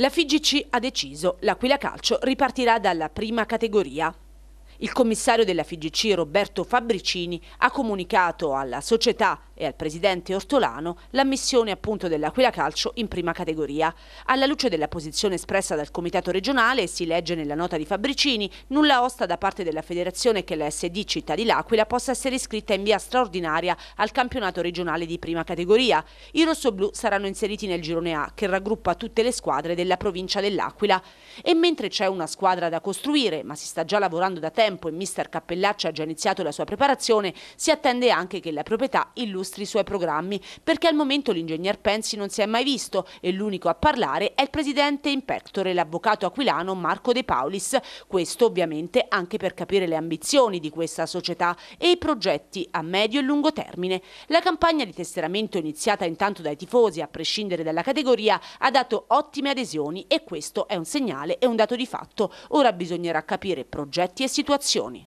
La FIGC ha deciso, l'Aquila Calcio ripartirà dalla prima categoria. Il commissario della FIGC Roberto Fabricini ha comunicato alla società e al presidente Ortolano l'ammissione appunto dell'Aquila Calcio in prima categoria. Alla luce della posizione espressa dal comitato regionale, si legge nella nota di Fabricini, nulla osta da parte della federazione che la SD Città di L'Aquila possa essere iscritta in via straordinaria al campionato regionale di prima categoria. I rossoblù saranno inseriti nel girone A che raggruppa tutte le squadre della provincia dell'Aquila e mentre c'è una squadra da costruire, ma si sta già lavorando da tempo e mister Cappellacci ha già iniziato la sua preparazione, si attende anche che la proprietà illustri illustri i suoi programmi, perché al momento l'ingegner Pensi non si è mai visto e l'unico a parlare è il presidente in pectore, l'avvocato aquilano Marco De Paulis. Questo ovviamente anche per capire le ambizioni di questa società e i progetti a medio e lungo termine. La campagna di tesseramento iniziata intanto dai tifosi, a prescindere dalla categoria, ha dato ottime adesioni e questo è un segnale e un dato di fatto. Ora bisognerà capire progetti e situazioni.